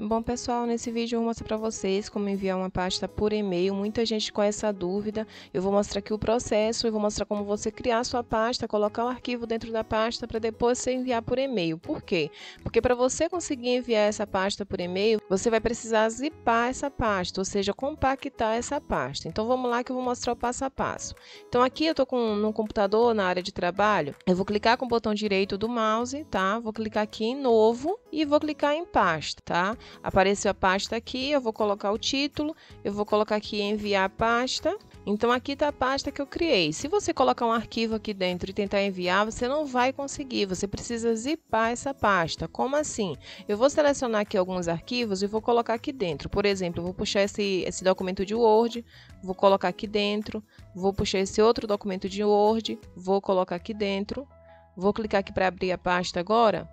Bom pessoal, nesse vídeo eu vou mostrar para vocês como enviar uma pasta por e-mail. Muita gente com essa dúvida. Eu vou mostrar aqui o processo e vou mostrar como você criar sua pasta, colocar o arquivo dentro da pasta para depois você enviar por e-mail. Por quê? Porque para você conseguir enviar essa pasta por e-mail, você vai precisar zipar essa pasta, ou seja, compactar essa pasta. Então vamos lá que eu vou mostrar o passo a passo. Então aqui eu estou com no computador na área de trabalho. Eu vou clicar com o botão direito do mouse, tá? Vou clicar aqui em novo e vou clicar em pasta, tá? Apareceu a pasta aqui, eu vou colocar o título, eu vou colocar aqui enviar a pasta. Então aqui está a pasta que eu criei. Se você colocar um arquivo aqui dentro e tentar enviar, você não vai conseguir. Você precisa zipar essa pasta. Como assim? Eu vou selecionar aqui alguns arquivos e vou colocar aqui dentro. Por exemplo, eu vou puxar esse, esse documento de Word, vou colocar aqui dentro. Vou puxar esse outro documento de Word, vou colocar aqui dentro. Vou clicar aqui para abrir a pasta agora.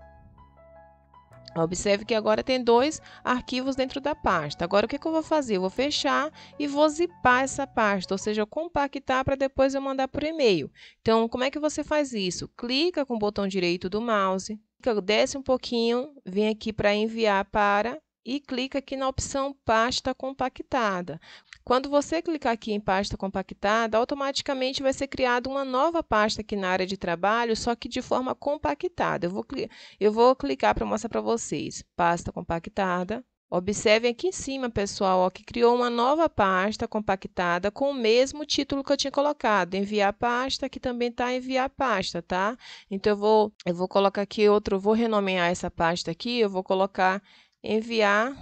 Observe que agora tem dois arquivos dentro da pasta. Agora, o que, que, eu vou fazer? Eu vou fechar e vou zipar essa pasta, ou seja, compactar para depois eu mandar por e-mail. Então, como é que você faz isso? Clica com o botão direito do mouse, desce um pouquinho, vem aqui para enviar para e clica aqui na opção pasta compactada. Quando você clicar aqui em pasta compactada, automaticamente vai ser criada uma nova pasta aqui na área de trabalho, só que de forma compactada. Eu vou, eu vou clicar para mostrar para vocês. Pasta compactada. Observem aqui em cima, pessoal, ó, que criou uma nova pasta compactada com o mesmo título que eu tinha colocado, enviar pasta, que também está enviar pasta, tá? Então, eu vou, eu vou colocar aqui outro, vou renomear essa pasta aqui, eu vou colocar enviar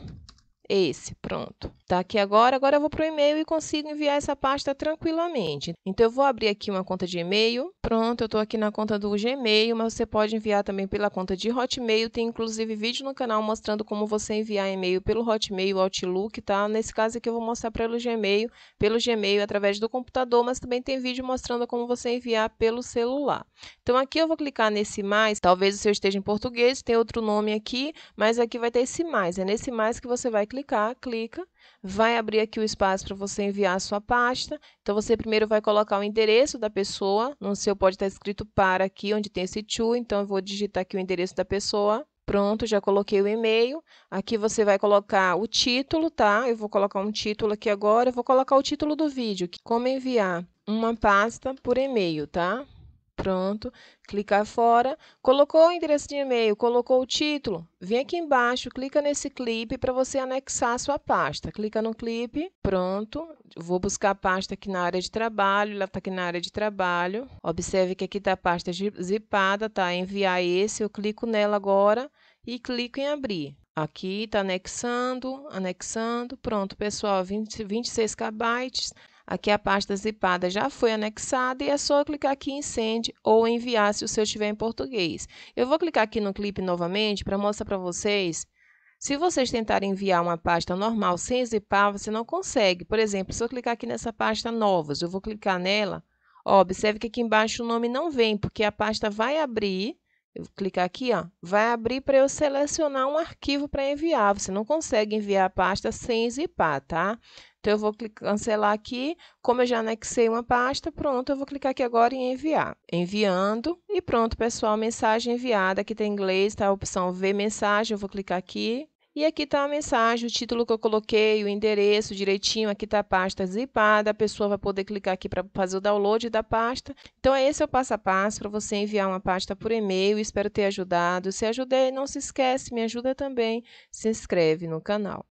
esse, pronto. Tá aqui agora. Agora eu vou para o e-mail e consigo enviar essa pasta tranquilamente. Então eu vou abrir aqui uma conta de e-mail. Pronto, eu estou aqui na conta do Gmail, mas você pode enviar também pela conta de Hotmail. Tem inclusive vídeo no canal mostrando como você enviar e-mail pelo Hotmail, Outlook, tá? Nesse caso aqui eu vou mostrar pelo Gmail, pelo Gmail através do computador, mas também tem vídeo mostrando como você enviar pelo celular. Então aqui eu vou clicar nesse mais, talvez o seu esteja em português, tem outro nome aqui, mas aqui vai ter esse mais. É nesse mais que você vai clicar publicar, clica, vai abrir aqui o espaço para você enviar a sua pasta. Então, você primeiro vai colocar o endereço da pessoa, no seu pode estar escrito para aqui, onde tem esse to, então eu vou digitar aqui o endereço da pessoa. Pronto, já coloquei o e-mail. Aqui você vai colocar o título, tá? Eu vou colocar um título aqui agora. Eu vou colocar o título do vídeo, é como enviar uma pasta por e-mail, tá? Pronto. Clicar fora. Colocou o endereço de e-mail, colocou o título. Vem aqui embaixo, clica nesse clipe para você anexar a sua pasta. Clica no clipe. Pronto. Vou buscar a pasta aqui na área de trabalho. Ela está aqui na área de trabalho. Observe que aqui está a pasta zipada, tá? Enviar esse. Eu clico nela agora e clico em abrir. Aqui está anexando, anexando. Pronto, pessoal, 20, 26 KB. Aqui a pasta zipada já foi anexada e é só eu clicar aqui em Send ou enviar se o seu estiver em português. Eu vou clicar aqui no clipe novamente para mostrar para vocês. Se vocês tentarem enviar uma pasta normal sem zipar, você não consegue. Por exemplo, se eu clicar aqui nessa pasta novas, eu vou clicar nela, ó, observe que aqui embaixo o nome não vem, porque a pasta vai abrir eu vou clicar aqui, ó, vai abrir para eu selecionar um arquivo para enviar. Você não consegue enviar a pasta sem zipar, tá? Então, eu vou cancelar aqui. Como eu já anexei uma pasta, pronto, eu vou clicar aqui agora em enviar. Enviando. E pronto, pessoal, mensagem enviada. Aqui tem inglês, tá? A opção ver mensagem, eu vou clicar aqui. E aqui está a mensagem, o título que eu coloquei, o endereço direitinho. Aqui está a pasta zipada. A pessoa vai poder clicar aqui para fazer o download da pasta. Então, esse é o passo a passo para você enviar uma pasta por e-mail. Espero ter ajudado. Se ajudei, não se esquece, me ajuda também. Se inscreve no canal.